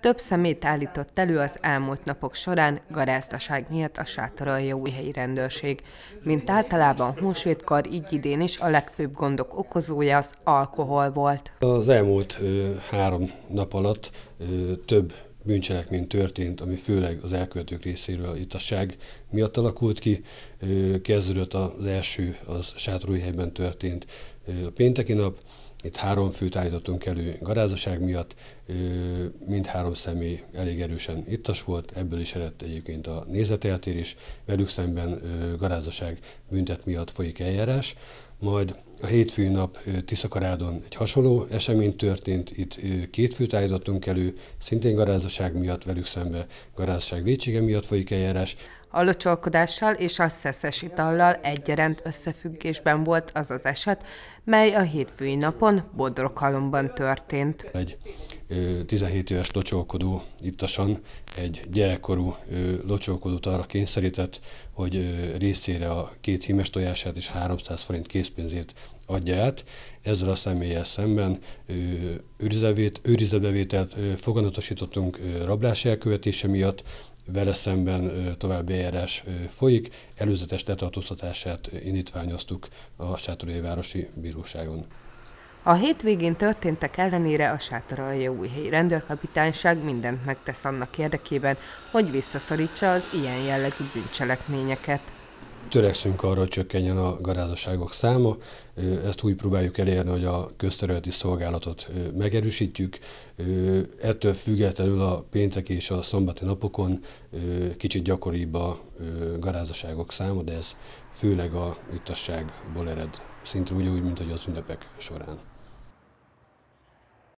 Több szemét állított elő az elmúlt napok során garázdaság miatt a sátorolja újhelyi rendőrség. Mint általában húsvétkor, így idén is a legfőbb gondok okozója az alkohol volt. Az elmúlt három nap alatt több bűncselekmény történt, ami főleg az elköltők részéről ság miatt alakult ki. Kezdődött az első, az sátorújhelyben történt a pénteki nap. Itt három főt állítottunk elő garázaság miatt, mindhárom személy elég erősen ittas volt, ebből is eredt egyébként a nézeteltérés, velük szemben garázaság büntet miatt folyik eljárás, majd a hétfői nap Tiszakarádon egy hasonló esemény történt, itt két főt állítottunk elő, szintén garázdaság miatt velük szembe garázdaság vétsége miatt folyik eljárás. A locsolkodással és a szeszes itallal egyaránt összefüggésben volt az az eset, mely a hétfői napon Bodroghalomban történt. Egy 17 éves locsolkodó ittasan egy gyerekkorú locsolkodót arra kényszerített, hogy részére a két hímes tojását és 300 forint készpénzét adja át. Ezzel a személlyel szemben őrizetbevételt foganatosítottunk rablás elkövetése miatt, vele szemben további eljárás folyik, előzetes letartóztatását indítványoztuk a Sátorai Városi Bíróságon. A hétvégén történtek ellenére a Sátorolja újhelyi rendőrkapitányság mindent megtesz annak érdekében, hogy visszaszorítsa az ilyen jellegű bűncselekményeket. Törekszünk arra, hogy csökkenjen a garázdaságok száma. Ezt úgy próbáljuk elérni, hogy a közterületi szolgálatot megerősítjük. Ettől függetlenül a péntek és a szombati napokon kicsit gyakoribb a garázdaságok száma, de ez főleg a ittasságból ered, Szintén ugyanúgy, mint hogy az ünnepek során.